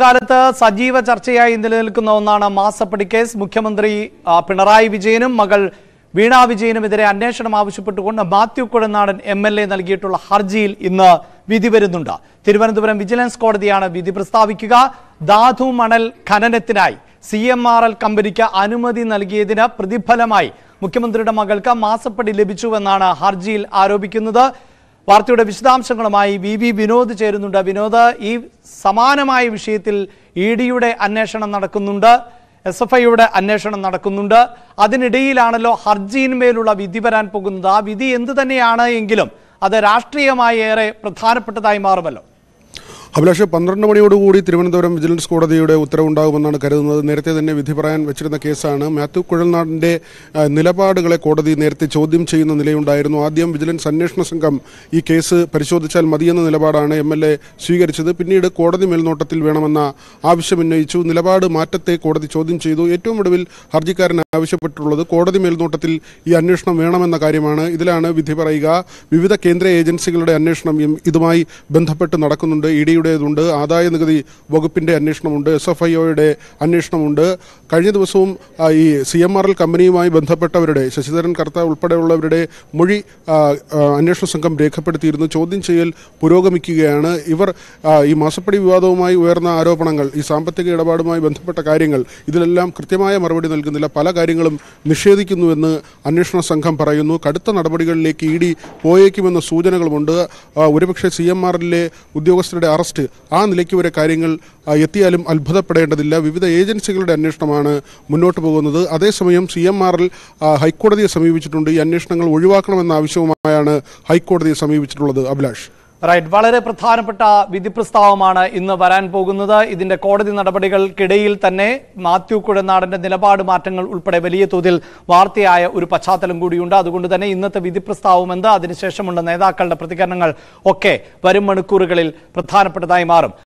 കാലത്ത് സജീവ ചർച്ചയായി നിലനിൽക്കുന്ന ഒന്നാണ് മാസപ്പടി കേസ് മുഖ്യമന്ത്രി പിണറായി വിജയനും മകൾ വീണ എതിരെ അന്വേഷണം ആവശ്യപ്പെട്ടുകൊണ്ട് Mathew Kuzhalnadan M L A നൽകിയിട്ടുള്ള ഹർജിയിൽ ഇന്ന് വിധി വരുന്നുണ്ട് തിരുവനന്തപുരം വിജിലൻസ് കോടതിയാണ് വിധി പ്രസ്താവിക്കുക ധാതു മണൽ ഖനനത്തിനായി സി എം ആർ എൽ കമ്പനിക്ക് അനുമതി നൽകിയതിന് പ്രതിഫലമായി മുഖ്യമന്ത്രിയുടെ മകൾക്ക് മാസപ്പടി ലഭിച്ചുവെന്നാണ് ഹർജിയിൽ ആരോപിക്കുന്നത് വാർത്തയുടെ വിശദാംശങ്ങളുമായി വി വി വിനോദ് ചേരുന്നുണ്ട് വിനോദ് ഈ സമാനമായ വിഷയത്തിൽ ഇ ഡിയുടെ അന്വേഷണം നടക്കുന്നുണ്ട് എസ് എഫ് ഐയുടെ അന്വേഷണം നടക്കുന്നുണ്ട് അതിനിടയിലാണല്ലോ ഹർജിയിന്മേലുള്ള വിധി വരാൻ പോകുന്നത് ആ വിധി എന്തു തന്നെയാണ് എങ്കിലും അത് രാഷ്ട്രീയമായി ഏറെ പ്രധാനപ്പെട്ടതായി മാറുമല്ലോ അഭിലാഷ് പന്ത്രണ്ട് മണിയോടുകൂടി തിരുവനന്തപുരം വിജിലൻസ് കോടതിയുടെ ഉത്തരവുണ്ടാകുമെന്നാണ് കരുതുന്നത് നേരത്തെ തന്നെ വിധി പറയാൻ വെച്ചിരുന്ന കേസാണ് മാത്യു കുഴൽനാടിൻ്റെ നിലപാടുകളെ കോടതി നേരത്തെ ചോദ്യം ചെയ്യുന്ന നിലയുണ്ടായിരുന്നു ആദ്യം വിജിലൻസ് അന്വേഷണ സംഘം ഈ കേസ് പരിശോധിച്ചാൽ മതിയെന്ന നിലപാടാണ് എം എൽ എ സ്വീകരിച്ചത് പിന്നീട് കോടതി മേൽനോട്ടത്തിൽ വേണമെന്ന ആവശ്യം ഉന്നയിച്ചു നിലപാട് മാറ്റത്തെ കോടതി ചോദ്യം ചെയ്തു ഏറ്റവും ഒടുവിൽ ഹർജിക്കാരൻ ആവശ്യപ്പെട്ടിട്ടുള്ളത് കോടതി മേൽനോട്ടത്തിൽ ഈ അന്വേഷണം വേണമെന്ന കാര്യമാണ് ഇതിലാണ് വിധി പറയുക വിവിധ കേന്ദ്ര ഏജൻസികളുടെ അന്വേഷണം ഇതുമായി ബന്ധപ്പെട്ട് നടക്കുന്നുണ്ട് ഇ ഡിയുടേതുണ്ട് ആദായ നികുതി വകുപ്പിൻ്റെ അന്വേഷണമുണ്ട് എസ് എഫ് ഐ ഒയുടെ അന്വേഷണമുണ്ട് കഴിഞ്ഞ ദിവസവും ഈ സി എം ആർ എൽ കമ്പനിയുമായി ബന്ധപ്പെട്ടവരുടെ ശശിധരൻ കർത്ത ഉൾപ്പെടെയുള്ളവരുടെ മൊഴി അന്വേഷണ സംഘം രേഖപ്പെടുത്തിയിരുന്നു ചോദ്യം ചെയ്യൽ പുരോഗമിക്കുകയാണ് ഇവർ ഈ മാസപ്പടി വിവാദവുമായി ഉയർന്ന ആരോപണങ്ങൾ ഈ സാമ്പത്തിക ഇടപാടുമായി ബന്ധപ്പെട്ട കാര്യങ്ങൾ ഇതിലെല്ലാം കൃത്യമായ മറുപടി നൽകുന്നില്ല പല കാര്യങ്ങളും കാര്യങ്ങളും നിഷേധിക്കുന്നുവെന്ന് അന്വേഷണ സംഘം പറയുന്നു കടുത്ത നടപടികളിലേക്ക് ഇ ഡി പോയേക്കുമെന്ന സൂചനകളുമുണ്ട് ഒരുപക്ഷെ സി എം ആറിലെ ഉദ്യോഗസ്ഥരുടെ അറസ്റ്റ് ആ നിലയ്ക്ക് വരെ കാര്യങ്ങൾ എത്തിയാലും അത്ഭുതപ്പെടേണ്ടതില്ല വിവിധ ഏജൻസികളുടെ അന്വേഷണമാണ് മുന്നോട്ട് പോകുന്നത് അതേസമയം സി എം ആറിൽ ഹൈക്കോടതിയെ സമീപിച്ചിട്ടുണ്ട് ഈ അന്വേഷണങ്ങൾ ഒഴിവാക്കണമെന്ന ആവശ്യവുമായാണ് ഹൈക്കോടതിയെ സമീപിച്ചിട്ടുള്ളത് അഭിലാഷ് റൈറ്റ് വളരെ പ്രധാനപ്പെട്ട വിധി പ്രസ്താവമാണ് ഇന്ന് വരാൻ പോകുന്നത് ഇതിന്റെ കോടതി നടപടികൾക്കിടയിൽ തന്നെ മാത്യു കുഴനാടന്റെ നിലപാട് മാറ്റങ്ങൾ ഉൾപ്പെടെ വലിയ തോതിൽ വാർത്തയായ ഒരു പശ്ചാത്തലം കൂടിയുണ്ട് അതുകൊണ്ട് തന്നെ ഇന്നത്തെ വിധി പ്രസ്താവം എന്ത് അതിനുശേഷമുള്ള നേതാക്കളുടെ പ്രതികരണങ്ങൾ ഒക്കെ വരും മണിക്കൂറുകളിൽ പ്രധാനപ്പെട്ടതായി മാറും